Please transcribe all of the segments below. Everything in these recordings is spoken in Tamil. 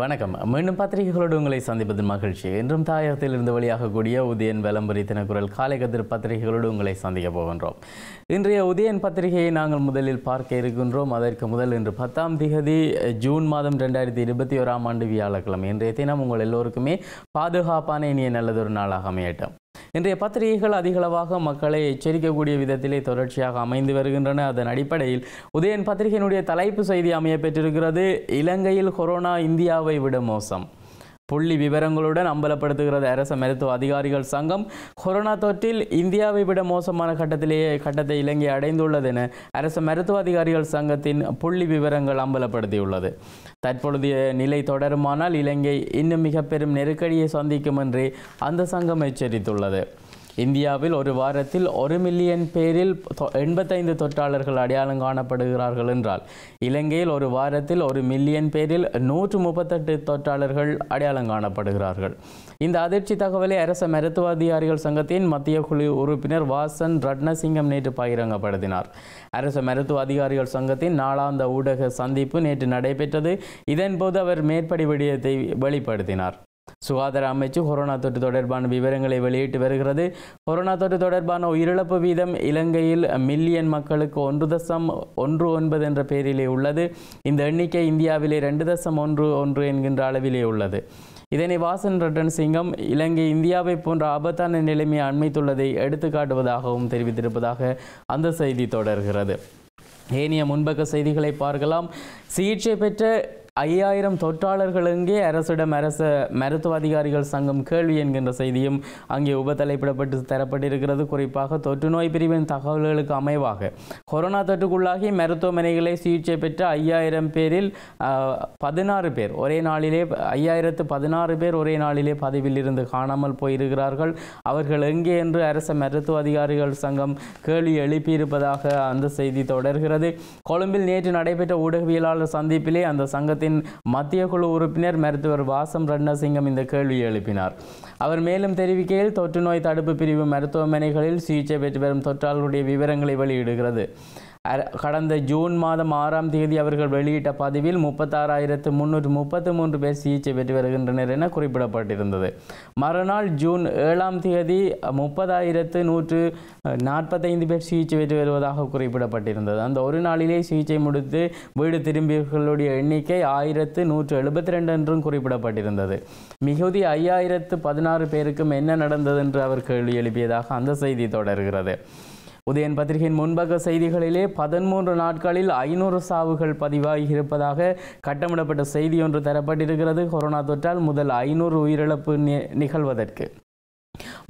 வணக்கம் மீண்டும் பத்திரிகைகளோடு உங்களை சந்திப்பது மகிழ்ச்சி இன்றும் தாயகத்தில் இருந்து வழியாக கூடிய உதயன் விளம்பரி தினக்குரல் காலை கதிர் பத்திரிகைகளோடு உங்களை சந்திக்க போகின்றோம் இன்றைய உதயன் பத்திரிகையை நாங்கள் முதலில் பார்க்க இருக்கின்றோம் அதற்கு முதல் இன்று பத்தாம் திகதி ஜூன் மாதம் ரெண்டாயிரத்தி இருபத்தி ஓராம் ஆண்டு வியாழக்கிழமை இன்றைய தினம் உங்கள் எல்லோருக்குமே பாதுகாப்பான இனிய நல்லதொரு நாளாக அமையட்டும் இன்றைய பத்திரிகைகள் அதிகளவாக மக்களை எச்சரிக்கக்கூடிய விதத்திலே தொடர்ச்சியாக அமைந்து வருகின்றன அதன் அடிப்படையில் உதயன் பத்திரிகையினுடைய தலைப்பு செய்தி அமைய பெற்றிருக்கிறது இலங்கையில் கொரோனா இந்தியாவை விட மோசம் புள்ளி விவரங்களுடன் அம்பலப்படுத்துகிறது அரச மருத்துவ அதிகாரிகள் சங்கம் கொரோனா தொற்றில் இந்தியாவை விட மோசமான கட்டத்திலேயே கட்டத்தை இலங்கை அடைந்துள்ளது என அரச மருத்துவ அதிகாரிகள் சங்கத்தின் புள்ளி விவரங்கள் அம்பலப்படுத்தியுள்ளது தற்பொழுதைய நிலை தொடருமானால் இலங்கை இன்னும் மிக பெரும் நெருக்கடியை சந்திக்கும் என்று அந்த சங்கம் எச்சரித்துள்ளது இந்தியாவில் ஒரு வாரத்தில் ஒரு மில்லியன் பேரில் எண்பத்தைந்து தொற்றாளர்கள் அடையாளம் காணப்படுகிறார்கள் என்றால் இலங்கையில் ஒரு வாரத்தில் ஒரு மில்லியன் பேரில் நூற்று முப்பத்தெட்டு தொற்றாளர்கள் அடையாளம் காணப்படுகிறார்கள் இந்த அதிர்ச்சி தகவலை அரச மருத்துவ அதிகாரிகள் சங்கத்தின் மத்திய குழு உறுப்பினர் வாசன் ரட்னசிங்கம் நேற்று பகிரங்கப்படுத்தினார் அரச மருத்துவ அதிகாரிகள் சங்கத்தின் நாளாந்த ஊடக சந்திப்பு நேற்று நடைபெற்றது இதன்போது அவர் மேற்படி விடயத்தை வெளிப்படுத்தினார் சுகாதார அமைச்சு கொரோனா தொற்று தொடர்பான விவரங்களை வெளியிட்டு வருகிறது கொரோனா தொற்று தொடர்பான உயிரிழப்பு வீதம் இலங்கையில் மில்லியன் மக்களுக்கு ஒன்று தசம் ஒன்று ஒன்பது என்ற பெயரிலே உள்ளது இந்த எண்ணிக்கை இந்தியாவிலே ரெண்டு தசம் ஒன்று ஒன்று என்கின்ற அளவிலே உள்ளது இதனை வாசன் ரட்டன் சிங்கம் இலங்கை இந்தியாவை போன்ற ஆபத்தான நிலைமையை அண்மைத்துள்ளதை எடுத்துக்காட்டுவதாகவும் தெரிவித்திருப்பதாக அந்த செய்தி தொடர்கிறது ஏனைய முன்பக்க செய்திகளை பார்க்கலாம் சிகிச்சை பெற்ற ஐயாயிரம் தொற்றாளர்களுங்கே அரசிடம் அரச மருத்துவ அதிகாரிகள் சங்கம் கேள்வி என்கின்ற செய்தியும் அங்கே உபதலைப்பிடப்பட்டு தரப்பட்டிருக்கிறது குறிப்பாக தொற்று நோய் பிரிவின் தகவல்களுக்கு அமைவாக கொரோனா தொற்றுக்குள்ளாகி மருத்துவமனைகளை சிகிச்சை பெற்ற ஐயாயிரம் பேரில் பதினாறு பேர் ஒரே நாளிலே ஐயாயிரத்து பதினாறு பேர் ஒரே நாளிலே பதவியில் இருந்து காணாமல் போயிருக்கிறார்கள் அவர்கள் எங்கே என்று அரச மருத்துவ அதிகாரிகள் சங்கம் கேள்வி எழுப்பியிருப்பதாக அந்த செய்தி தொடர்கிறது கொழும்பில் நேற்று நடைபெற்ற ஊடகவியலாளர் சந்திப்பிலே அந்த சங்கத்தை சங்கத்தின் மத்திய குழு உறுப்பினர் மருத்துவர் வாசம் ரன்னசிங்கம் இந்த கேள்வியை எழுப்பினார் அவர் மேலும் தெரிவிக்கையில் தொற்றுநோய் தடுப்பு பிரிவு மருத்துவமனைகளில் சிகிச்சை பெற்று வரும் தொற்றாளருடைய விவரங்களை வெளியிடுகிறது கடந்த ஜூன் மாதம் ஆறாம் தேதி அவர்கள் வெளியிட்ட பதிவில் முப்பத்தாறாயிரத்து முன்னூற்று முப்பத்து மூன்று பேர் சிகிச்சை பெற்று வருகின்றனர் என குறிப்பிடப்பட்டிருந்தது மறுநாள் ஜூன் ஏழாம் தேதி முப்பதாயிரத்து நூற்று நாற்பத்தைந்து பேர் சிகிச்சை பெற்று வருவதாக குறிப்பிடப்பட்டிருந்தது அந்த ஒரு நாளிலே சிகிச்சை முடித்து வீடு திரும்பியவர்களுடைய எண்ணிக்கை ஆயிரத்து நூற்று எழுபத்தி ரெண்டு என்றும் குறிப்பிடப்பட்டிருந்தது மிகுதி ஐயாயிரத்து பதினாறு பேருக்கும் என்ன நடந்தது என்று அவர் கேள்வி எழுப்பியதாக அந்த செய்தி தொடர்கிறது உதயன் பத்திரிகையின் முன்பக செய்திகளிலே பதிமூன்று நாட்களில் ஐநூறு சாவுகள் பதிவாகி இருப்பதாக கட்டமிடப்பட்ட செய்தி ஒன்று தரப்பட்டிருக்கிறது கொரோனா தொற்றால் முதல் ஐநூறு உயிரிழப்பு நிகழ்வதற்கு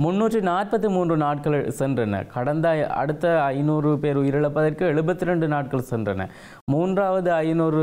முன்னூற்றி நாற்பத்தி மூன்று நாட்கள் சென்றன கடந்த அடுத்த ஐநூறு பேர் உயிரிழப்பதற்கு எழுபத்தி ரெண்டு நாட்கள் சென்றன மூன்றாவது ஐநூறு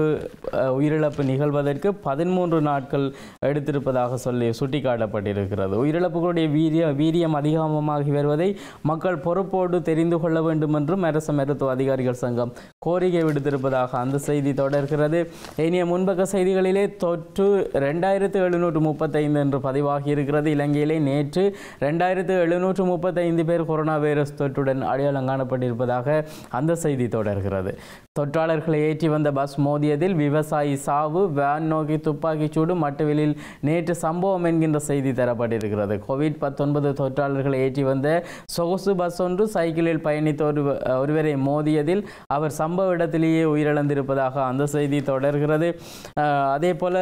உயிரிழப்பு நிகழ்வதற்கு பதிமூன்று நாட்கள் எடுத்திருப்பதாக சொல்லி சுட்டிக்காட்டப்பட்டிருக்கிறது உயிரிழப்புகளுடைய வீரிய வீரியம் அதிகமாகி வருவதை மக்கள் பொறுப்போடு தெரிந்து கொள்ள வேண்டும் என்றும் அரசு மருத்துவ அதிகாரிகள் சங்கம் கோரிக்கை விடுத்திருப்பதாக அந்த செய்தி தொடர்கிறது இனிய முன்பக்க செய்திகளிலே தொற்று ரெண்டாயிரத்து எழுநூற்று முப்பத்தைந்து என்று பதிவாகி இருக்கிறது இலங்கையிலே நேற்று ரெண்டாயிரத்து எழுநூற்று முப்பத்தைந்து பேர் கொரோனா வைரஸ் தொற்றுடன் அடையாளம் காணப்பட்டிருப்பதாக அந்த செய்தி தொடர்கிறது தொற்றாளர்களை ஏற்றி வந்த பஸ் மோதியதில் விவசாயி சாவு வேன் நோக்கி துப்பாக்கிச்சூடு மட்டுவிலில் நேற்று சம்பவம் என்கின்ற செய்தி தரப்பட்டிருக்கிறது கோவிட் பத்தொன்பது தொற்றாளர்களை ஏற்றி வந்த சொகுசு பஸ் ஒன்று சைக்கிளில் பயணித்த ஒரு ஒருவரை மோதியதில் அவர் சம்பவ இடத்திலேயே உயிரிழந்திருப்பதாக அந்த செய்தி தொடர்கிறது அதே போல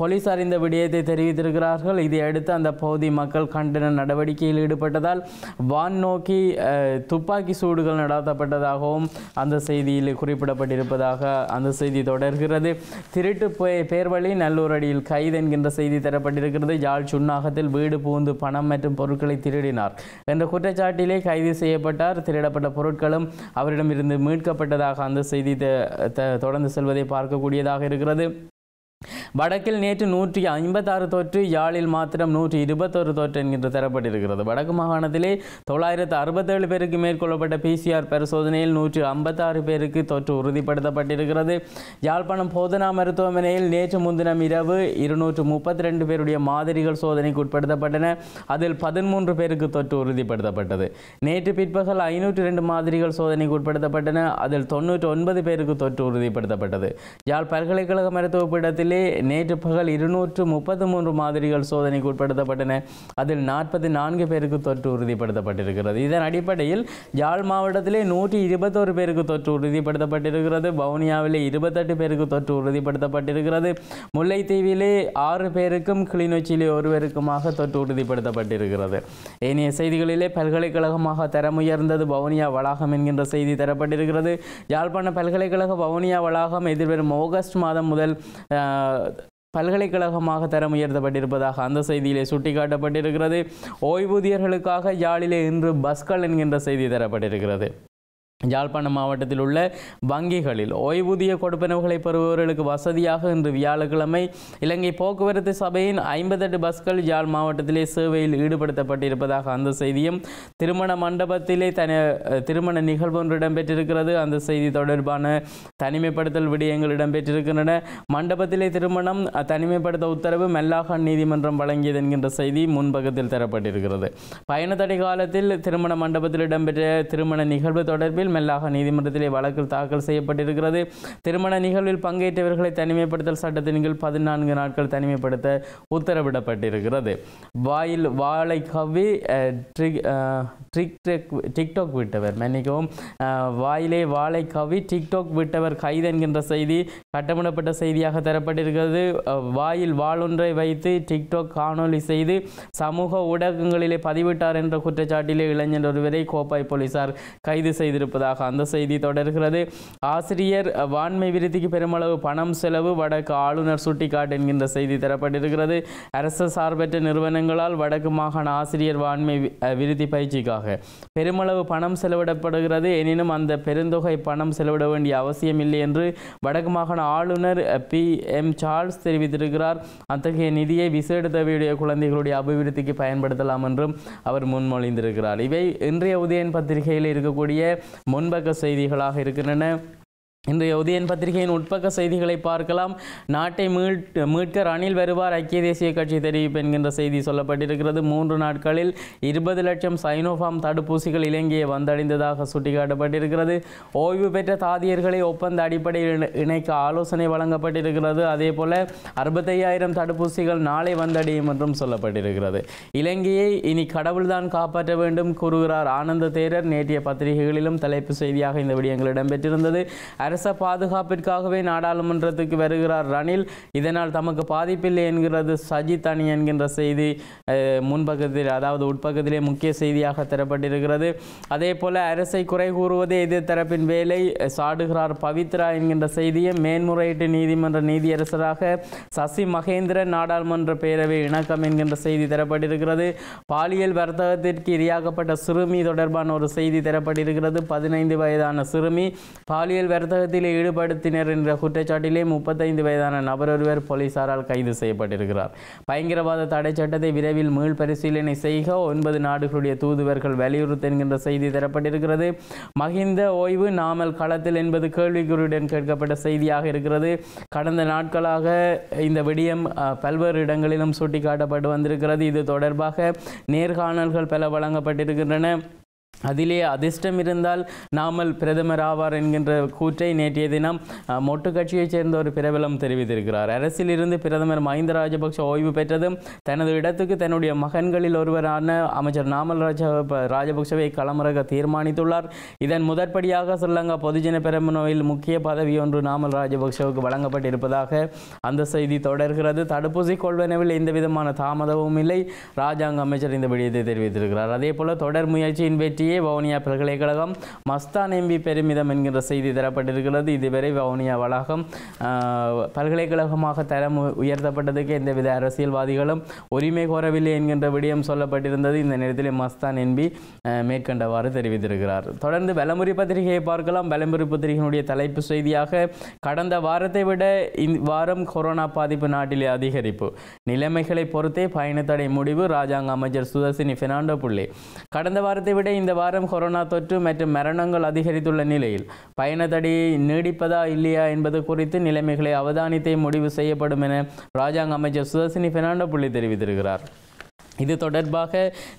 போலீசார் இந்த விடயத்தை தெரிவித்திருக்கிறார்கள் இதையடுத்து அந்த பகுதி மக்கள் கண்டன நடவடிக்கையில் ஈடுபட்டதால் வான் நோக்கி துப்பாக்கி சூடுகள் நடாத்தப்பட்டதாகவும் அந்த செய்தியில் குறிப்பிடப்பட்டிருப்பதாக அந்த செய்தி தொடர்கிறது திருட்டு பேர் வழி நல்லூர் அடியில் கைது என்கின்ற செய்தி தரப்பட்டிருக்கிறது யாழ் சுண்ணாகத்தில் வீடு பூந்து பணம் மற்றும் பொருட்களை திருடினார் என்ற குற்றச்சாட்டிலே கைது செய்யப்பட்டார் திருடப்பட்ட பொருட்களும் அவரிடமிருந்து மீட்கப்பட்டதாக அந்த செய்தி தொடர்ந்து செல்வதை பார்க்கக்கூடியதாக இருக்கிறது வடக்கில் நேற்று நூற்றி ஐம்பத்தாறு தொற்று யாழில் மாத்திரம் நூற்றி இருபத்தொரு தொற்று என்கின்ற தரப்பட்டிருக்கிறது வடக்கு மாகாணத்திலே தொள்ளாயிரத்து அறுபத்தேழு பேருக்கு மேற்கொள்ளப்பட்ட பிசிஆர் பரிசோதனையில் நூற்றி ஐம்பத்தாறு பேருக்கு தொற்று உறுதிப்படுத்தப்பட்டிருக்கிறது யாழ்ப்பாணம் போதனா மருத்துவமனையில் நேற்று முன்தினம் இரவு இருநூற்று முப்பத்தி ரெண்டு பேருடைய மாதிரிகள் சோதனைக்கு உட்படுத்தப்பட்டன அதில் பதிமூன்று பேருக்கு தொற்று உறுதிப்படுத்தப்பட்டது நேற்று பிற்பகல் ஐநூற்றி ரெண்டு மாதிரிகள் சோதனைக்கு உட்படுத்தப்பட்டன அதில் தொண்ணூற்றி ஒன்பது பேருக்கு தொற்று உறுதிப்படுத்தப்பட்டது யாழ் பல்கலைக்கழக மருத்துவ பீடத்தில் யாழிலே நேற்று பகல் இருநூற்று முப்பத்தி மூன்று மாதிரிகள் சோதனைக்கு உட்படுத்தப்பட்டன அதில் நாற்பத்தி நான்கு பேருக்கு தொற்று உறுதிப்படுத்தப்பட்டிருக்கிறது இதன் அடிப்படையில் யாழ் மாவட்டத்திலே நூற்றி இருபத்தோரு பேருக்கு தொற்று உறுதிப்படுத்தப்பட்டிருக்கிறது வவுனியாவிலே இருபத்தெட்டு பேருக்கு தொற்று உறுதிப்படுத்தப்பட்டிருக்கிறது முல்லைத்தீவிலே ஆறு பேருக்கும் கிளிநொச்சியிலே ஒருவருக்குமாக தொற்று உறுதிப்படுத்தப்பட்டிருக்கிறது ஏனைய செய்திகளிலே பல்கலைக்கழகமாக தரமுயர்ந்தது பவுனியா வவுனியா வளாகம் என்கின்ற செய்தி தரப்பட்டிருக்கிறது யாழ்ப்பாண பல்கலைக்கழக வவுனியா வளாகம் எதிர்வரும் ஆகஸ்ட் மாதம் முதல் பல்கலைக்கழகமாக தரம் உயர்த்தப்பட்டிருப்பதாக அந்த செய்தியிலே சுட்டிக்காட்டப்பட்டிருக்கிறது ஓய்வூதியர்களுக்காக யாழிலே இன்று பஸ்கள் என்கின்ற செய்தி தரப்பட்டிருக்கிறது யாழ்ப்பாண மாவட்டத்தில் உள்ள வங்கிகளில் ஓய்வூதிய கொடுப்பனவுகளை பெறுபவர்களுக்கு வசதியாக இன்று வியாழக்கிழமை இலங்கை போக்குவரத்து சபையின் ஐம்பத்தெட்டு பஸ்கள் ஜாழ் மாவட்டத்திலே சேவையில் ஈடுபடுத்தப்பட்டிருப்பதாக அந்த செய்தியும் திருமண மண்டபத்திலே தனி திருமண நிகழ்வு ஒன்று இடம்பெற்றிருக்கிறது அந்த செய்தி தொடர்பான தனிமைப்படுத்தல் விடயங்கள் இடம்பெற்றிருக்கின்றன மண்டபத்திலே திருமணம் தனிமைப்படுத்த உத்தரவு மெல்லாக நீதிமன்றம் வழங்கியது என்கின்ற செய்தி முன்பக்கத்தில் தரப்பட்டிருக்கிறது பயண தடை காலத்தில் திருமண மண்டபத்தில் இடம்பெற்ற திருமண நிகழ்வு தொடர்பில் மெல்லாக நீதிமன்றத்திலே வழக்கில் தாக்கல் செய்யப்பட்டிருக்கிறது திருமண நிகழ்வில் பங்கேற்றவர்களை தனிமைப்படுத்தல் சட்டத்தின் கீழ் பதினான்கு நாட்கள் தனிமைப்படுத்த உத்தரவிடப்பட்டிருக்கிறது வாயில் வாழை கவி டிக்டாக் விட்டவர் மன்னிக்கவும் வாயிலே வாழை கவி டிக்டாக் விட்டவர் கைது என்கின்ற செய்தி கட்டமிடப்பட்ட செய்தியாக தரப்பட்டிருக்கிறது வாயில் வாழொன்றை வைத்து டிக்டாக் காணொலி செய்து சமூக ஊடகங்களிலே பதிவிட்டார் என்ற குற்றச்சாட்டிலே இளைஞர் ஒருவரை கோப்பாய் போலீசார் கைது செய்திருப்பார் இருப்பதாக அந்த செய்தி தொடர்கிறது ஆசிரியர் வான்மை விருத்திக்கு பெருமளவு பணம் செலவு வடக்கு ஆளுநர் சுட்டிக்காட்டு என்கின்ற செய்தி தரப்பட்டிருக்கிறது அரசு சார்பற்ற நிறுவனங்களால் வடக்கு மாகாண ஆசிரியர் வான்மை விருத்தி பயிற்சிக்காக பெருமளவு பணம் செலவிடப்படுகிறது எனினும் அந்த பெருந்தொகை பணம் செலவிட வேண்டிய அவசியம் இல்லை என்று வடக்கு மாகாண ஆளுநர் பி எம் சார்ல்ஸ் தெரிவித்திருக்கிறார் அத்தகைய நிதியை விசேடுதவியுடைய குழந்தைகளுடைய அபிவிருத்திக்கு பயன்படுத்தலாம் என்றும் அவர் முன்மொழிந்திருக்கிறார் இவை இன்றைய உதயன் பத்திரிகையில் இருக்கக்கூடிய முன்பக்க செய்திகளாக இருக்கின்றன இன்றைய உதயன் பத்திரிகையின் உட்பக்க செய்திகளை பார்க்கலாம் நாட்டை மீட் மீட்க ரணில் வருவார் ஐக்கிய தேசிய கட்சி தெரிவிப்பு என்கின்ற செய்தி சொல்லப்பட்டிருக்கிறது மூன்று நாட்களில் இருபது லட்சம் சைனோஃபார்ம் தடுப்பூசிகள் இலங்கையை வந்தடைந்ததாக சுட்டிக்காட்டப்பட்டிருக்கிறது ஓய்வு பெற்ற தாதியர்களை ஒப்பந்த அடிப்படையில் இணைக்க ஆலோசனை வழங்கப்பட்டிருக்கிறது அதே போல் அறுபத்தையாயிரம் தடுப்பூசிகள் நாளை வந்தடையும் என்றும் சொல்லப்பட்டிருக்கிறது இலங்கையை இனி கடவுள்தான் காப்பாற்ற வேண்டும் கூறுகிறார் ஆனந்த தேரர் நேற்றைய பத்திரிகைகளிலும் தலைப்பு செய்தியாக இந்த விடயங்கள் இடம்பெற்றிருந்தது அரச பாதுகாப்பிற்காகவே நாடாளுமன்றத்துக்கு வருகிறார் ரணில் இதனால் தமக்கு பாதிப்பில்லை என்கிறது சஜித் அணி என்கின்ற செய்தி முன்பக்கத்தில் அதாவது உட்பக்கத்திலே முக்கிய செய்தியாக தரப்பட்டிருக்கிறது அதே போல் அரசை குறை கூறுவதே எதிர்த்தரப்பின் வேலை சாடுகிறார் பவித்ரா என்கின்ற செய்தியை மேன்முறையீட்டு நீதிமன்ற நீதியரசராக சசி மகேந்திரன் நாடாளுமன்ற பேரவை இணக்கம் என்கின்ற செய்தி தரப்பட்டிருக்கிறது பாலியல் வர்த்தகத்திற்கு இரையாக்கப்பட்ட சிறுமி தொடர்பான ஒரு செய்தி தரப்பட்டிருக்கிறது பதினைந்து வயதான சிறுமி பாலியல் வர்த்தக சூதாட்டத்தில் ஈடுபடுத்தினர் என்ற குற்றச்சாட்டிலே முப்பத்தைந்து வயதான நபர் ஒருவர் போலீசாரால் கைது செய்யப்பட்டிருக்கிறார் பயங்கரவாத தடை சட்டத்தை விரைவில் மீள் பரிசீலனை செய்க ஒன்பது நாடுகளுடைய தூதுவர்கள் என்கின்ற செய்தி தரப்பட்டிருக்கிறது மகிந்த ஓய்வு நாமல் களத்தில் என்பது கேள்விக்குறியுடன் கேட்கப்பட்ட செய்தியாக இருக்கிறது கடந்த நாட்களாக இந்த விடியம் பல்வேறு இடங்களிலும் சுட்டிக்காட்டப்பட்டு வந்திருக்கிறது இது தொடர்பாக நேர்காணல்கள் பல வழங்கப்பட்டிருக்கின்றன அதிலே அதிர்ஷ்டம் இருந்தால் நாமல் பிரதமர் ஆவார் என்கின்ற கூற்றை நேற்றைய தினம் மொட்டு கட்சியைச் சேர்ந்த ஒரு பிரபலம் தெரிவித்திருக்கிறார் அரசிலிருந்து பிரதமர் மஹிந்த ராஜபக்ஷ ஓய்வு பெற்றதும் தனது இடத்துக்கு தன்னுடைய மகன்களில் ஒருவரான அமைச்சர் நாமல் ராஜ ராஜபக்ஷவை களமிறக தீர்மானித்துள்ளார் இதன் முதற்படியாக ஸ்ரீலங்கா பொதுஜன பெரமுனவில் முக்கிய பதவி ஒன்று நாமல் ராஜபக்ஷவுக்கு வழங்கப்பட்டிருப்பதாக அந்த செய்தி தொடர்கிறது தடுப்பூசி கொள்வனவில் எந்த விதமான தாமதமும் இல்லை ராஜாங்க அமைச்சர் இந்த விடயத்தை தெரிவித்திருக்கிறார் அதே போல தொடர் முயற்சியின் வெற்றியை செய்தியே வவுனியா பல்கலைக்கழகம் மஸ்தான் எம்பி பெருமிதம் என்கின்ற செய்தி தரப்பட்டிருக்கிறது இதுவரை வவுனியா வளாகம் பல்கலைக்கழகமாக தரம் உயர்த்தப்பட்டதுக்கு எந்தவித அரசியல்வாதிகளும் உரிமை கோரவில்லை என்கின்ற விடயம் சொல்லப்பட்டிருந்தது இந்த நேரத்தில் மஸ்தான் என்பி மேற்கண்டவாறு தெரிவித்திருக்கிறார் தொடர்ந்து வலமுறை பத்திரிகையை பார்க்கலாம் வலமுறை பத்திரிகையினுடைய தலைப்பு செய்தியாக கடந்த வாரத்தை விட இந்த வாரம் கொரோனா பாதிப்பு நாட்டிலே அதிகரிப்பு நிலைமைகளை பொறுத்தே பயணத்தடை முடிவு ராஜாங்க அமைச்சர் சுதர்சினி பெர்னாண்டோ புள்ளி கடந்த வாரத்தை விட இந்த வாரம் கொரோனா தொற்று மற்றும் மரணங்கள் அதிகரித்துள்ள நிலையில் பயணத்தடி நீடிப்பதா இல்லையா என்பது குறித்து நிலைமைகளை அவதானித்தே முடிவு செய்யப்படும் என ராஜாங்க அமைச்சர் சுதர்சினி பெர்னாண்டோ புள்ளி தெரிவித்திருக்கிறார் இது தொடர்பாக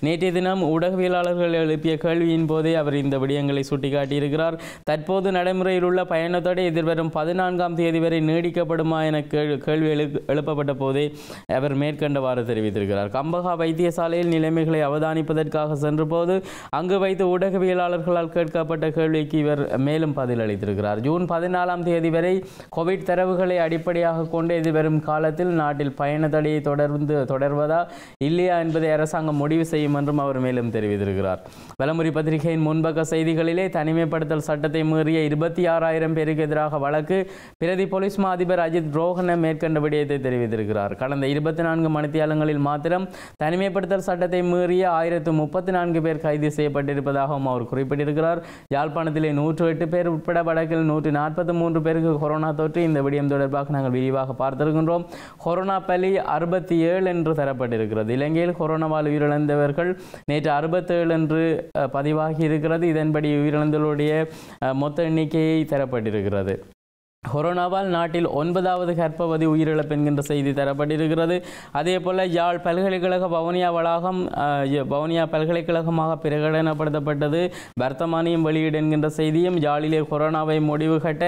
நேற்றைய தினம் ஊடகவியலாளர்கள் எழுப்பிய கேள்வியின் போதே அவர் இந்த விடயங்களை சுட்டிக்காட்டியிருக்கிறார் தற்போது நடைமுறையில் உள்ள பயணத்தோடு எதிர்வரும் பதினான்காம் தேதி வரை நீடிக்கப்படுமா என கேள்வி எழு எழுப்பப்பட்ட போதே அவர் மேற்கண்டவாறு தெரிவித்திருக்கிறார் கம்பகா வைத்தியசாலையில் நிலைமைகளை அவதானிப்பதற்காக சென்றபோது அங்கு வைத்து ஊடகவியலாளர்களால் கேட்கப்பட்ட கேள்விக்கு இவர் மேலும் பதிலளித்திருக்கிறார் ஜூன் பதினாலாம் தேதி வரை கோவிட் தரவுகளை அடிப்படையாக கொண்டு எதிர்வரும் காலத்தில் நாட்டில் பயண தடையை தொடர்ந்து தொடர்வதா இல்லையா என்பதை அரசாங்கம் முடிவு செய்யும் என்றும் அவர் மேலும் தெரிவித்திருக்கிறார் வலமுறை பத்திரிகையின் முன்பக்க செய்திகளிலே தனிமைப்படுத்தல் சட்டத்தை மீறிய இருபத்தி ஆறாயிரம் பேருக்கு எதிராக வழக்கு பிரதி போலீஸ் மா அதிபர் அஜித் ரோஹன மேற்கண்ட விடயத்தை தெரிவித்திருக்கிறார் கடந்த இருபத்தி நான்கு மணித்தியாலங்களில் மாத்திரம் தனிமைப்படுத்தல் சட்டத்தை மீறிய ஆயிரத்து முப்பத்தி நான்கு பேர் கைது செய்யப்பட்டிருப்பதாகவும் அவர் குறிப்பிட்டிருக்கிறார் யாழ்ப்பாணத்திலே நூற்று எட்டு பேர் உட்பட வடக்கில் நூற்றி நாற்பத்தி மூன்று பேருக்கு கொரோனா தொற்று இந்த விடயம் தொடர்பாக நாங்கள் விரிவாக பார்த்திருக்கின்றோம் கொரோனா பலி அறுபத்தி ஏழு என்று தரப்பட்டிருக்கிறது இலங்கையில் கொரோனாவால் உயிரிழந்தவர்கள் நேற்று அறுபத்தேழு என்று பதிவாகி இருக்கிறது இதன்படி உயிரிழந்தவர்களுடைய மொத்த எண்ணிக்கையை தரப்பட்டிருக்கிறது கொரோனாவால் நாட்டில் ஒன்பதாவது கர்ப்பவதி உயிரிழப்பு என்கின்ற செய்தி தரப்பட்டிருக்கிறது அதே போல் யாழ் பல்கலைக்கழக பவனியா வளாகம் பவனியா பல்கலைக்கழகமாக பிரகடனப்படுத்தப்பட்டது வர்த்தமானியம் வெளியீடு என்கின்ற செய்தியும் யாழிலே கொரோனாவை முடிவு கட்ட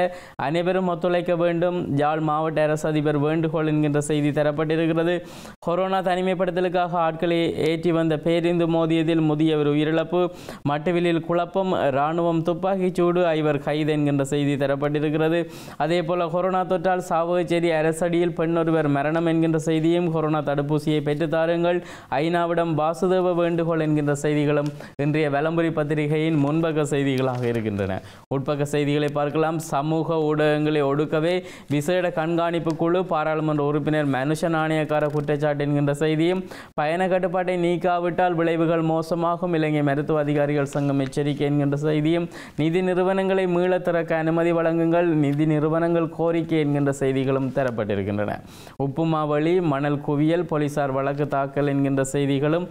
அனைவரும் ஒத்துழைக்க வேண்டும் யாழ் மாவட்ட அரசு அதிபர் வேண்டுகோள் என்கின்ற செய்தி தரப்பட்டிருக்கிறது கொரோனா தனிமைப்படுத்தலுக்காக ஆட்களை ஏற்றி வந்த பேருந்து மோதியதில் முதியவர் உயிரிழப்பு மட்டுவிலில் குழப்பம் இராணுவம் துப்பாக்கிச்சூடு ஐவர் கைது என்கின்ற செய்தி தரப்பட்டிருக்கிறது அதே போல் கொரோனா தொற்றால் சாவகச்சேரி அரசடியில் பெண்ணொருவர் மரணம் என்கின்ற செய்தியும் கொரோனா தடுப்பூசியை பெற்றுத்தாருங்கள் ஐநாவிடம் வாசுதேவ வேண்டுகோள் என்கின்ற செய்திகளும் இன்றைய விளம்பரி பத்திரிகையின் முன்பக்க செய்திகளாக இருக்கின்றன உட்பக்க செய்திகளை பார்க்கலாம் சமூக ஊடகங்களை ஒடுக்கவே விசேட கண்காணிப்பு குழு பாராளுமன்ற உறுப்பினர் மனுஷ நாணயக்கார குற்றச்சாட்டு என்கின்ற செய்தியும் பயண கட்டுப்பாட்டை நீக்காவிட்டால் விளைவுகள் மோசமாகும் இலங்கை மருத்துவ அதிகாரிகள் சங்கம் எச்சரிக்கை என்கின்ற செய்தியும் நிதி நிறுவனங்களை மீள திறக்க அனுமதி வழங்குங்கள் நிதி நிறுவனம் நிறுவனங்கள் கோரிக்கை என்கின்ற செய்திகளும் தரப்பட்டிருக்கின்றன உப்புமாவளி மணல் குவியல் போலீசார் வழக்கு தாக்கல் என்கின்ற செய்திகளும்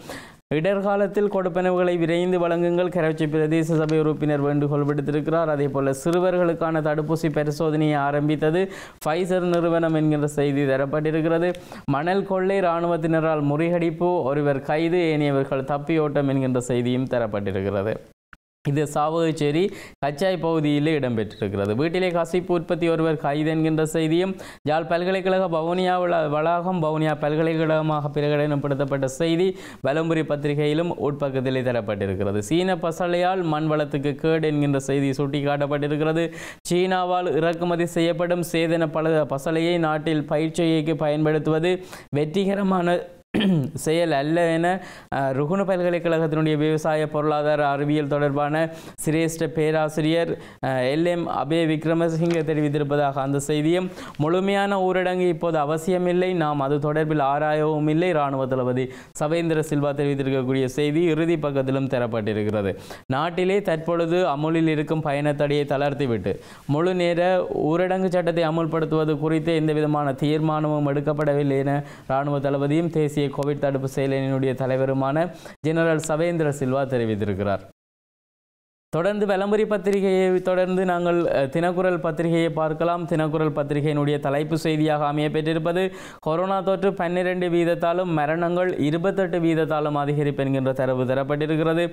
இடர்காலத்தில் கொடுப்பனவுகளை விரைந்து வழங்குங்கள் கரைச்சி பிரதேச சபை உறுப்பினர் வேண்டுகோள் விடுத்திருக்கிறார் அதே போல சிறுவர்களுக்கான தடுப்பூசி பரிசோதனையை ஆரம்பித்தது ஃபைசர் நிறுவனம் என்கின்ற செய்தி தரப்பட்டிருக்கிறது மணல் கொள்ளை இராணுவத்தினரால் முறிகடிப்பு ஒருவர் கைது ஏனையவர்கள் தப்பியோட்டம் என்கின்ற செய்தியும் தரப்பட்டிருக்கிறது இது சாவகச்சேரி கச்சாய் பகுதியில் இடம்பெற்றிருக்கிறது வீட்டிலே கசிப்பு உற்பத்தி ஒருவர் கைது என்கின்ற செய்தியும் யாழ் பல்கலைக்கழக பவுனியா வளாகம் பவுனியா பல்கலைக்கழகமாக பிரகடனப்படுத்தப்பட்ட செய்தி வலம்புரி பத்திரிகையிலும் உட்பக்கத்திலே தரப்பட்டிருக்கிறது சீன பசலையால் மண் வளத்துக்கு கேடு என்கின்ற செய்தி சுட்டிக்காட்டப்பட்டிருக்கிறது சீனாவால் இறக்குமதி செய்யப்படும் சேதன பல பசலையை நாட்டில் பயிற்சியைக்கு பயன்படுத்துவது வெற்றிகரமான செயல் அல்ல என ருகுண பல்கலைக்கழகத்தினுடைய விவசாய பொருளாதார அறிவியல் தொடர்பான சிரேஷ்ட பேராசிரியர் எல் எம் அபே விக்ரமசிங்க தெரிவித்திருப்பதாக அந்த செய்தியும் முழுமையான ஊரடங்கு இப்போது அவசியமில்லை நாம் அது தொடர்பில் ஆராயவும் இல்லை இராணுவ தளபதி சவேந்திர சில்வா தெரிவித்திருக்கக்கூடிய செய்தி இறுதி பக்கத்திலும் தரப்பட்டிருக்கிறது நாட்டிலே தற்பொழுது அமுலில் இருக்கும் பயணத்தடையை தளர்த்திவிட்டு முழு நேர ஊரடங்கு சட்டத்தை அமுல்படுத்துவது குறித்து எந்த விதமான தீர்மானமும் எடுக்கப்படவில்லை என இராணுவ தளபதியும் தேசிய இந்திய கோவிட் தடுப்பு செயலணியினுடைய தலைவருமான ஜெனரல் சவேந்திர சில்வா தெரிவித்திருக்கிறார் தொடர்ந்து விளம்பரி பத்திரிகையை தொடர்ந்து நாங்கள் தினக்குரல் பத்திரிகையை பார்க்கலாம் தினக்குரல் பத்திரிகையினுடைய தலைப்பு செய்தியாக அமைய பெற்றிருப்பது கொரோனா தொற்று பன்னிரண்டு வீதத்தாலும் மரணங்கள் இருபத்தெட்டு வீதத்தாலும் அதிகரிப்பு என்கின்ற தரவு தரப்பட்டிருக்கிறது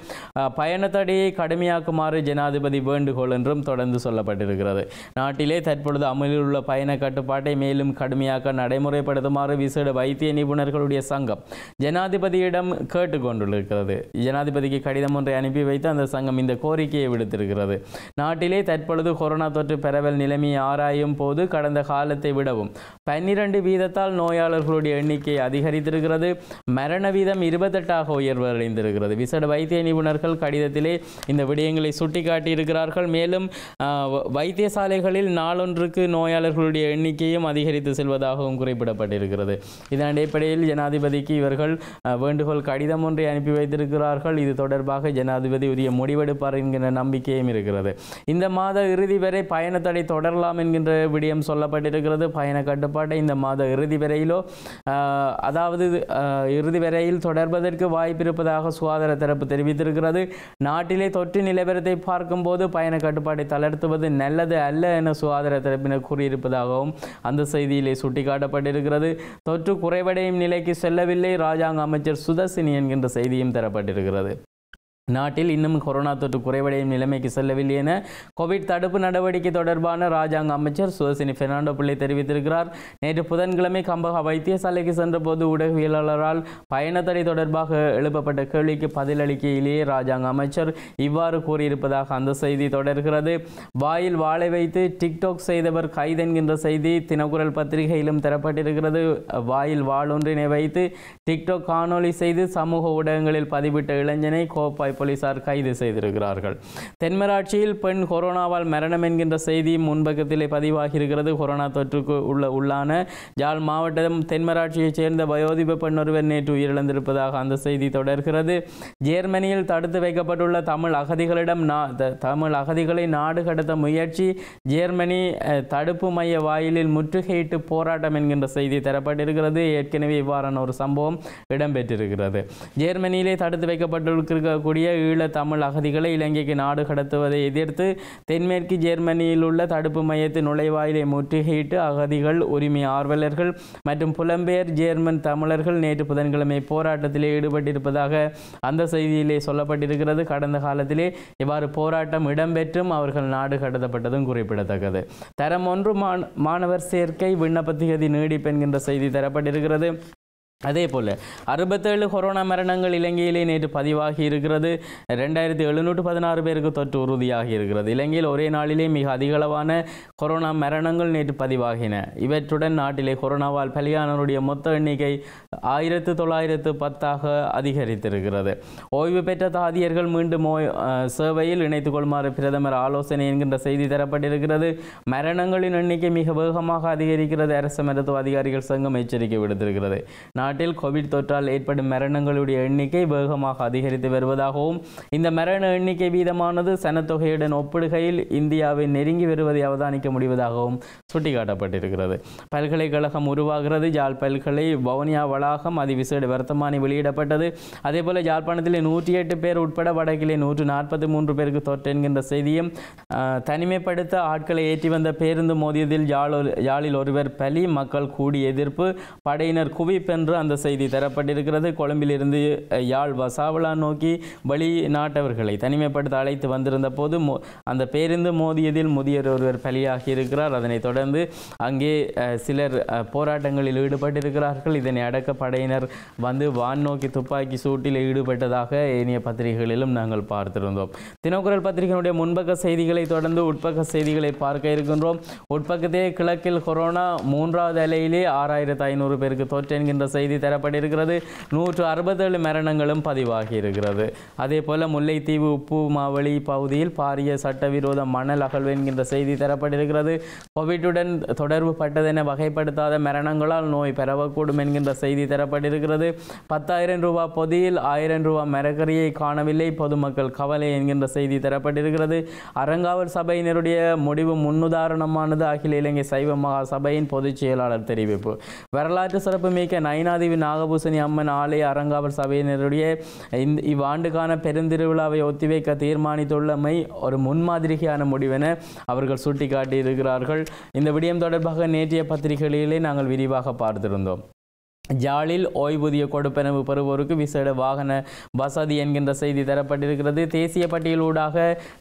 பயண தடையை கடுமையாக்குமாறு ஜனாதிபதி வேண்டுகோள் என்றும் தொடர்ந்து சொல்லப்பட்டிருக்கிறது நாட்டிலே தற்பொழுது அமலில் உள்ள பயண கட்டுப்பாட்டை மேலும் கடுமையாக்க நடைமுறைப்படுத்துமாறு விசேட வைத்திய நிபுணர்களுடைய சங்கம் ஜனாதிபதியிடம் கேட்டுக்கொண்டுள்ளிருக்கிறது ஜனாதிபதிக்கு கடிதம் ஒன்றை அனுப்பி வைத்து அந்த சங்கம் இந்த கோரிக்கை எச்சரிக்கையை விடுத்திருக்கிறது நாட்டிலே தற்பொழுது கொரோனா தொற்று பரவல் நிலைமை ஆராயும் போது கடந்த காலத்தை விடவும் பன்னிரண்டு வீதத்தால் நோயாளர்களுடைய எண்ணிக்கை அதிகரித்திருக்கிறது மரண வீதம் இருபத்தெட்டாக உயர்வடைந்திருக்கிறது விசேட வைத்திய நிபுணர்கள் கடிதத்திலே இந்த விடயங்களை சுட்டிக்காட்டியிருக்கிறார்கள் மேலும் வைத்தியசாலைகளில் நாளொன்றுக்கு நோயாளர்களுடைய எண்ணிக்கையும் அதிகரித்து செல்வதாகவும் குறிப்பிடப்பட்டிருக்கிறது இதன் அடிப்படையில் ஜனாதிபதிக்கு இவர்கள் வேண்டுகோள் கடிதம் ஒன்றை அனுப்பி வைத்திருக்கிறார்கள் இது தொடர்பாக ஜனாதிபதி உரிய முடிவெடுப்பார் என்கின்ற நம்பிக்கையும் இருக்கிறது இந்த மாத இறுதி வரை பயணத்தடை தொடரலாம் என்கின்ற விடயம் சொல்லப்பட்டிருக்கிறது பயண கட்டுப்பாட்டை இந்த மாத இறுதி வரையிலோ அதாவது இறுதி வரையில் தொடர்வதற்கு இருப்பதாக சுகாதார தரப்பு தெரிவித்திருக்கிறது நாட்டிலே தொற்று நிலவரத்தை பார்க்கும்போது பயண கட்டுப்பாட்டை தளர்த்துவது நல்லது அல்ல என சுகாதார தரப்பினர் கூறியிருப்பதாகவும் அந்த செய்தியிலே சுட்டிக்காட்டப்பட்டிருக்கிறது தொற்று குறைவடையும் நிலைக்கு செல்லவில்லை ராஜாங்க அமைச்சர் சுதர்சினி என்கின்ற செய்தியும் தரப்பட்டிருக்கிறது நாட்டில் இன்னும் கொரோனா தொற்று குறைவடையும் நிலைமைக்கு செல்லவில்லை என கோவிட் தடுப்பு நடவடிக்கை தொடர்பான ராஜாங்க அமைச்சர் சுவசினி பெர்னாண்டோ பிள்ளை தெரிவித்திருக்கிறார் நேற்று புதன்கிழமை கம்பக வைத்தியசாலைக்கு சென்றபோது ஊடகவியலாளரால் பயணத்தடை தொடர்பாக எழுப்பப்பட்ட கேள்விக்கு பதிலளிக்கையிலேயே ராஜாங்க அமைச்சர் இவ்வாறு கூறியிருப்பதாக அந்த செய்தி தொடர்கிறது வாயில் வாழை வைத்து டிக்டாக் செய்தவர் கைதென்கின்ற செய்தி தினக்குரல் பத்திரிகையிலும் தரப்பட்டிருக்கிறது வாயில் வாழ் ஒன்றினை வைத்து டிக்டாக் காணொலி செய்து சமூக ஊடகங்களில் பதிவிட்ட இளைஞனை கோப்பாய் போலீசார் கைது செய்திருக்கிறார்கள் தென்மராட்சியில் பெண் கொரோனாவால் மரணம் என்கின்ற செய்தி முன்பக்கத்திலே பதிவாகியிருக்கிறது கொரோனா தொற்றுக்கு உள்ள உள்ளான ஜாழ் மாவட்டம் தென்மராட்சியைச் சேர்ந்த வயோதிப பெண் ஒருவர் நேற்று உயிரிழந்திருப்பதாக அந்த செய்தி தொடர்கிறது ஜெர்மனியில் தடுத்து வைக்கப்பட்டுள்ள தமிழ் அகதிகளிடம் தமிழ் அகதிகளை நாடு கடத்த முயற்சி ஜெர்மனி தடுப்பு மைய வாயிலில் முற்றுகையிட்டு போராட்டம் என்கின்ற செய்தி தரப்பட்டிருக்கிறது ஏற்கனவே இவ்வாறான ஒரு சம்பவம் இடம்பெற்றிருக்கிறது ஜேர்மனியிலே தடுத்து வைக்கப்பட்டிருக்கக்கூடிய ஈழ தமிழ் அகதிகளை இலங்கைக்கு நாடு கடத்துவதை எதிர்த்து தென்மேற்கு ஜெர்மனியில் உள்ள தடுப்பு மையத்தின் நுழைவாயிலை முற்றுகையிட்டு அகதிகள் உரிமை ஆர்வலர்கள் மற்றும் புலம்பெயர் ஜேர்மன் தமிழர்கள் நேற்று புதன்கிழமை போராட்டத்திலே ஈடுபட்டிருப்பதாக அந்த செய்தியிலே சொல்லப்பட்டிருக்கிறது கடந்த காலத்திலே இவ்வாறு போராட்டம் இடம்பெற்றும் அவர்கள் நாடு கடத்தப்பட்டதும் குறிப்பிடத்தக்கது தரம் ஒன்று மாணவர் சேர்க்கை விண்ணப்ப திகதி நீடிப்பு என்கின்ற செய்தி தரப்பட்டிருக்கிறது அதே போல் அறுபத்தேழு கொரோனா மரணங்கள் இலங்கையிலே நேற்று பதிவாகி இருக்கிறது ரெண்டாயிரத்தி எழுநூற்று பதினாறு பேருக்கு தொற்று உறுதியாகி இருக்கிறது இலங்கையில் ஒரே நாளிலே மிக அதிகளவான கொரோனா மரணங்கள் நேற்று பதிவாகின இவற்றுடன் நாட்டிலே கொரோனாவால் பலியானவருடைய மொத்த எண்ணிக்கை ஆயிரத்து தொள்ளாயிரத்து பத்தாக அதிகரித்திருக்கிறது ஓய்வு பெற்ற தாதியர்கள் மீண்டும் சேவையில் இணைத்துக் கொள்மாறு பிரதமர் ஆலோசனை என்கின்ற செய்தி தரப்பட்டிருக்கிறது மரணங்களின் எண்ணிக்கை மிக வேகமாக அதிகரிக்கிறது அரசு மருத்துவ அதிகாரிகள் சங்கம் எச்சரிக்கை விடுத்திருக்கிறது நாட்டில் கோவிட் தொற்றால் ஏற்படும் மரணங்களுடைய எண்ணிக்கை வேகமாக அதிகரித்து வருவதாகவும் இந்த மரண எண்ணிக்கை வீதமானது சனத்தொகையுடன் ஒப்பிடுகையில் இந்தியாவை நெருங்கி வருவதை அவதானிக்க முடிவதாகவும் சுட்டிக்காட்டப்பட்டிருக்கிறது பல்கலைக்கழகம் உருவாகிறது ஜால் பல்கலை வவுனியா வளாகம் அதிவிசேட வர்த்தமானி வெளியிடப்பட்டது அதேபோல ஜாழ்ப்பாணத்தில் நூற்றி எட்டு பேர் உட்பட வடக்கிலே நூற்று நாற்பத்தி மூன்று பேருக்கு தொற்று என்கின்ற செய்தியும் தனிமைப்படுத்த ஆட்களை ஏற்றி வந்த பேருந்து மோதியதில் யாழ் யாழில் ஒருவர் பலி மக்கள் கூடி எதிர்ப்பு படையினர் குவிப்பென்ற என்று அந்த செய்தி தரப்பட்டிருக்கிறது கொழும்பிலிருந்து யாழ் வசாவலா நோக்கி வெளிநாட்டவர்களை தனிமைப்படுத்த அழைத்து வந்திருந்த போது அந்த பேருந்து மோதியதில் முதியர் ஒருவர் பலியாகி இருக்கிறார் அதனைத் தொடர்ந்து அங்கே சிலர் போராட்டங்களில் ஈடுபட்டிருக்கிறார்கள் இதனை அடக்க படையினர் வந்து வான் நோக்கி துப்பாக்கி சூட்டில் ஈடுபட்டதாக ஏனைய பத்திரிகைகளிலும் நாங்கள் பார்த்திருந்தோம் தினக்குரல் பத்திரிகையினுடைய முன்பக்க செய்திகளை தொடர்ந்து உட்பக்க செய்திகளை பார்க்க இருக்கின்றோம் உட்பக்கத்தே கிழக்கில் கொரோனா மூன்றாவது அலையிலே ஆறாயிரத்து ஐநூறு பேருக்கு தொற்று என்கின்ற செய்தி செய்தி தரப்பட்டிருக்கிறது நூற்று அறுபத்தேழு மரணங்களும் பதிவாகி இருக்கிறது அதே போல் முல்லைத்தீவு உப்பு மாவழி பகுதியில் பாரிய சட்டவிரோத மணல் அகழ்வு என்கின்ற செய்தி தரப்பட்டிருக்கிறது கோவிட்டுடன் தொடர்பு பட்டதென வகைப்படுத்தாத மரணங்களால் நோய் பெறவக்கூடும் என்கின்ற செய்தி தரப்பட்டிருக்கிறது பத்தாயிரம் ரூபாய் பொதியில் ஆயிரம் ரூபாய் மரக்கரியை காணவில்லை பொதுமக்கள் கவலை என்கின்ற செய்தி தரப்பட்டிருக்கிறது அறங்காவல் சபையினருடைய முடிவு முன்னுதாரணமானது அகில இலங்கை சைவ மகா சபையின் பொதுச் செயலாளர் தெரிவிப்பு வரலாற்று சிறப்புமிக்க நைனா சேனாதிவி நாகபூஷணி அம்மன் ஆலய அரங்காவல் சபையினருடைய இந்த இவ்வாண்டுக்கான பெருந்திருவிழாவை ஒத்திவைக்க தீர்மானித்துள்ளமை ஒரு முன்மாதிரிகையான முடிவென அவர்கள் சுட்டிக்காட்டியிருக்கிறார்கள் இந்த விடயம் தொடர்பாக நேற்றைய பத்திரிகைகளிலே நாங்கள் விரிவாக பார்த்திருந்தோம் ஜாலில் ஓய்வூதிய கொடுப்பெனவு பெறுவோருக்கு விசேட வாகன வசதி என்கின்ற செய்தி தரப்பட்டிருக்கிறது தேசிய பட்டியலூடாக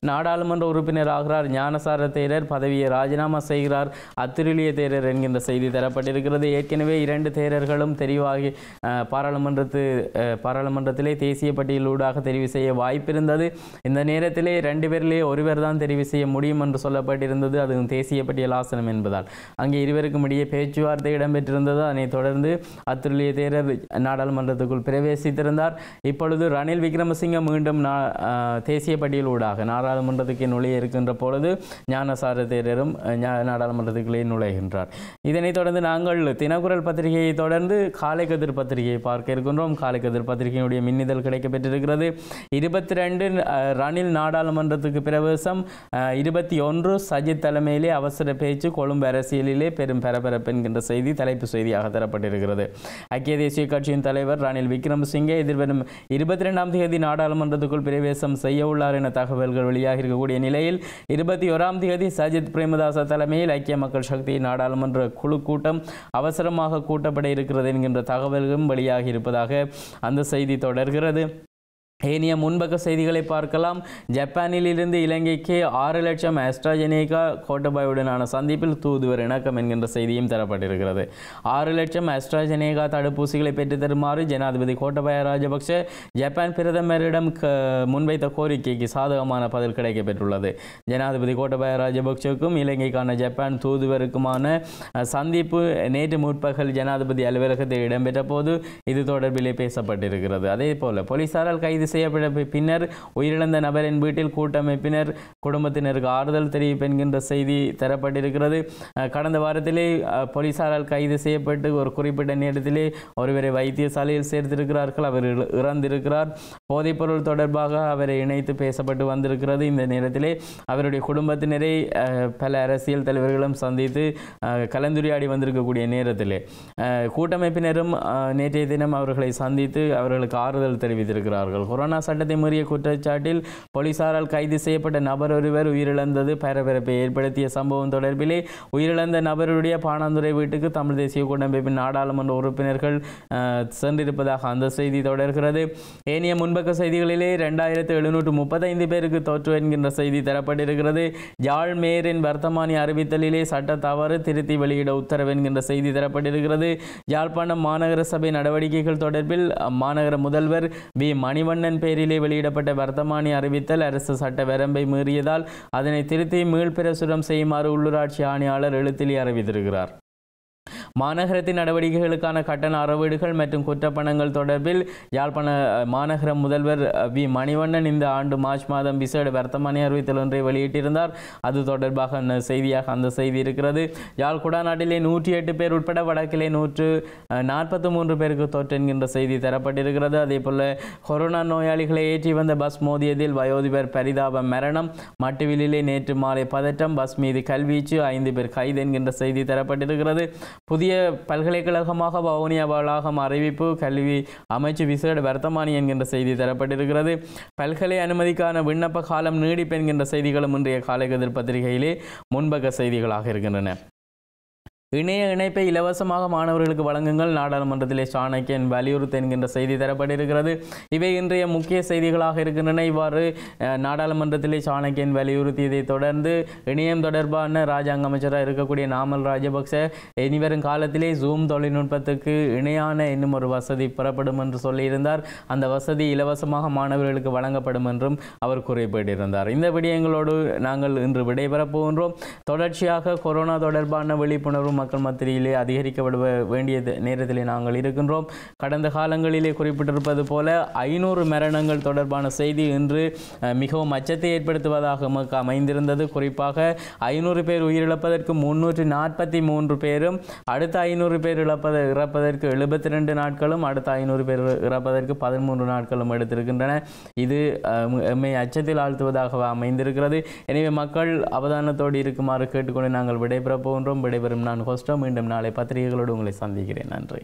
நாடாளுமன்ற உறுப்பினர் ஆகிறார் ஞானசார தேரர் பதவியை ராஜினாமா செய்கிறார் அத்திரிலிய தேரர் என்கின்ற செய்தி தரப்பட்டிருக்கிறது ஏற்கனவே இரண்டு தேரர்களும் தெரிவாகி பாராளுமன்றத்து பாராளுமன்றத்திலே தேசிய பட்டியலூடாக தெரிவு செய்ய வாய்ப்பிருந்தது இந்த நேரத்திலே ரெண்டு பேரிலேயே ஒருவர் தான் தெரிவு செய்ய முடியும் என்று சொல்லப்பட்டிருந்தது அதுவும் தேசிய பட்டியல் ஆசனம் என்பதால் அங்கே இருவருக்கும் இடையே பேச்சுவார்த்தை இடம்பெற்றிருந்தது அதனைத் தொடர்ந்து அத்துடைய தேரர் நாடாளுமன்றத்துக்குள் பிரவேசித்திருந்தார் இப்பொழுது ரணில் விக்ரமசிங்க மீண்டும் தேசிய ஊடாக நாடாளுமன்றத்துக்கு நுழைய இருக்கின்ற பொழுது ஞானசார தேரரும் நாடாளுமன்றத்துக்குள்ளே நுழைகின்றார் இதனைத் தொடர்ந்து நாங்கள் தினக்குரல் பத்திரிகையை தொடர்ந்து காலை கதிர் பத்திரிகையை பார்க்க இருக்கின்றோம் காலை கதிர் பத்திரிகையினுடைய மின்னிதழ் கிடைக்கப்பெற்றிருக்கிறது இருபத்தி ரெண்டு ரணில் நாடாளுமன்றத்துக்கு பிரவேசம் இருபத்தி ஒன்று சஜித் தலைமையிலே அவசர பேச்சு கொழும்பு அரசியலிலே பெரும் பரபரப்பு என்கின்ற செய்தி தலைப்பு செய்தியாக தரப்பட்டிருக்கிறது ஐக்கிய தேசிய கட்சியின் தலைவர் ரணில் விக்ரமசிங்கே எதிர்வரும் இருபத்தி ரெண்டாம் தேதி நாடாளுமன்றத்துக்குள் பிரவேசம் செய்ய உள்ளார் என தகவல்கள் வெளியாக இருக்கக்கூடிய நிலையில் இருபத்தி ஓராம் தேதி சஜித் பிரேமதாச தலைமையில் ஐக்கிய மக்கள் சக்தி நாடாளுமன்ற குழு கூட்டம் அவசரமாக கூட்டப்பட இருக்கிறது என்கின்ற தகவல்களும் வெளியாகி இருப்பதாக அந்த செய்தி தொடர்கிறது ஏனைய முன்பக்க செய்திகளை பார்க்கலாம் ஜப்பானில் இருந்து இலங்கைக்கு ஆறு லட்சம் ஆஸ்ட்ராஜெனிகா கோட்டபாயுடனான சந்திப்பில் தூதுவர் இணக்கம் என்கின்ற செய்தியும் தரப்பட்டிருக்கிறது ஆறு லட்சம் ஆஸ்ட்ராஜெனிகா தடுப்பூசிகளை பெற்றுத்தருமாறு ஜனாதிபதி கோட்டபாய ராஜபக்ஷ ஜப்பான் பிரதமரிடம் முன்வைத்த கோரிக்கைக்கு சாதகமான பதில் கிடைக்கப்பெற்றுள்ளது ஜனாதிபதி கோட்டபாய ராஜபக்ஷவுக்கும் இலங்கைக்கான ஜப்பான் தூதுவருக்குமான சந்திப்பு நேற்று முற்பகல் ஜனாதிபதி அலுவலகத்தில் இடம்பெற்ற போது இது தொடர்பிலே பேசப்பட்டிருக்கிறது அதே போல போலீசாரால் கைது செய்யப்பட்ட பின்னர் உயிரிழந்த நபரின் வீட்டில் கூட்டமைப்பினர் குடும்பத்தினருக்கு ஆறுதல் தெரிவிப்பென்கின்ற செய்தி தரப்பட்டிருக்கிறது கடந்த வாரத்திலே போலீசாரால் கைது செய்யப்பட்டு ஒரு குறிப்பிட்ட நேரத்திலே ஒருவரை வைத்தியசாலையில் சேர்த்திருக்கிறார்கள் அவர் இறந்திருக்கிறார் போதைப்பொருள் தொடர்பாக அவரை இணைத்து பேசப்பட்டு வந்திருக்கிறது இந்த நேரத்திலே அவருடைய குடும்பத்தினரை பல அரசியல் தலைவர்களும் சந்தித்து கலந்துரையாடி வந்திருக்கக்கூடிய நேரத்தில் கூட்டமைப்பினரும் நேற்றைய தினம் அவர்களை சந்தித்து அவர்களுக்கு ஆறுதல் தெரிவித்திருக்கிறார்கள் கொரோனா சட்டத்தை மீறிய குற்றச்சாட்டில் போலீசாரால் கைது செய்யப்பட்ட நபர் ஒருவர் உயிரிழந்தது பரபரப்பை ஏற்படுத்திய சம்பவம் தொடர்பிலே உயிரிழந்த நபருடைய பானாந்துறை வீட்டுக்கு தமிழ் தேசிய கூட்டமைப்பின் நாடாளுமன்ற உறுப்பினர்கள் சென்றிருப்பதாக அந்த செய்தி தொடர்கிறது ஏனைய முன்பக்க செய்திகளிலே ரெண்டாயிரத்து எழுநூற்று முப்பத்தைந்து பேருக்கு தோற்று என்கின்ற செய்தி தரப்பட்டிருக்கிறது ஜாழ் மேயரின் வர்த்தமானி அறிவித்தலிலே சட்ட தவறு திருத்தி வெளியிட உத்தரவு என்கின்ற செய்தி தரப்பட்டிருக்கிறது யாழ்ப்பாணம் மாநகர சபை நடவடிக்கைகள் தொடர்பில் மாநகர முதல்வர் வி மணிவன் கண்ணன் பேரிலே வெளியிடப்பட்ட வர்த்தமானி அறிவித்தல் அரசு சட்ட வரம்பை மீறியதால் அதனை திருத்தி மீள்பிரசுரம் செய்யுமாறு உள்ளூராட்சி ஆணையாளர் எழுத்திலே அறிவித்திருக்கிறார் மாநகரத்தின் நடவடிக்கைகளுக்கான கட்டண அறவீடுகள் மற்றும் குற்றப்பணங்கள் தொடர்பில் யாழ்ப்பாண மாநகர முதல்வர் வி மணிவண்ணன் இந்த ஆண்டு மார்ச் மாதம் விசேட வர்த்தமானி அறிவித்தல் ஒன்றை வெளியிட்டிருந்தார் அது தொடர்பாக அந்த செய்தியாக அந்த செய்தி இருக்கிறது யாழ் குடாநாட்டிலே நூற்றி எட்டு பேர் உட்பட வடக்கிலே நூற்று நாற்பத்தி மூன்று பேருக்கு தொற்று என்கின்ற செய்தி தரப்பட்டிருக்கிறது அதே போல் கொரோனா நோயாளிகளை ஏற்றி வந்த பஸ் மோதியதில் வயோதிபர் பரிதாப மரணம் மட்டுவிலே நேற்று மாலை பதட்டம் பஸ் மீது கல்வீச்சு ஐந்து பேர் கைது என்கின்ற செய்தி தரப்பட்டிருக்கிறது புதிய பல்கலைக்கழகமாக வவுனியா வளாகம் அறிவிப்பு கல்வி அமைச்சு விசேட வர்த்தமானி என்கின்ற செய்தி தரப்பட்டிருக்கிறது பல்கலை அனுமதிக்கான விண்ணப்ப காலம் நீடிப்பு என்கின்ற செய்திகளும் இன்றைய காலை கதிர் பத்திரிகையிலே முன்பக்க செய்திகளாக இருக்கின்றன இணைய இணைப்பை இலவசமாக மாணவர்களுக்கு வழங்குங்கள் நாடாளுமன்றத்திலே சாணக்கியன் வலியுறுத்த என்கின்ற செய்தி தரப்பட்டிருக்கிறது இவை இன்றைய முக்கிய செய்திகளாக இருக்கின்றன இவ்வாறு நாடாளுமன்றத்திலே சாணக்கியன் வலியுறுத்தியதை தொடர்ந்து இணையம் தொடர்பான ராஜாங்க அமைச்சராக இருக்கக்கூடிய நாமல் ராஜபக்ச இனிவரும் காலத்திலே ஜூம் தொழில்நுட்பத்துக்கு இணையான இன்னும் ஒரு வசதி புறப்படும் என்று சொல்லியிருந்தார் அந்த வசதி இலவசமாக மாணவர்களுக்கு வழங்கப்படும் என்றும் அவர் குறிப்பிட்டிருந்தார் இந்த விடயங்களோடு நாங்கள் இன்று விடைபெறப் போகின்றோம் தொடர்ச்சியாக கொரோனா தொடர்பான விழிப்புணர்வு மக்கள் மத்தியிலே அதிகரிக்கப்பட வேண்டிய நேரத்திலே நாங்கள் இருக்கின்றோம் கடந்த காலங்களிலே குறிப்பிட்டிருப்பது போல ஐநூறு மரணங்கள் தொடர்பான செய்தி இன்று மிகவும் அச்சத்தை ஏற்படுத்துவதாக அமைந்திருந்தது குறிப்பாக ஐநூறு பேர் உயிரிழப்பதற்கு முன்னூற்றி நாற்பத்தி மூன்று பேரும் அடுத்த ஐநூறு பேர் இழப்பத இறப்பதற்கு எழுபத்தி ரெண்டு நாட்களும் அடுத்த ஐநூறு பேர் இறப்பதற்கு பதிமூன்று நாட்களும் எடுத்திருக்கின்றன இது எம்மை அச்சத்தில் ஆழ்த்துவதாக அமைந்திருக்கிறது எனவே மக்கள் அவதானத்தோடு இருக்குமாறு கேட்டுக்கொண்டு நாங்கள் விடைபெறப் போகின்றோம் விடைபெறும் நான் ஃபர்ஸ்ட் மீண்டும் நாளை பத்திரிகைகளோடு உங்களை சந்திக்கிறேன் நன்றி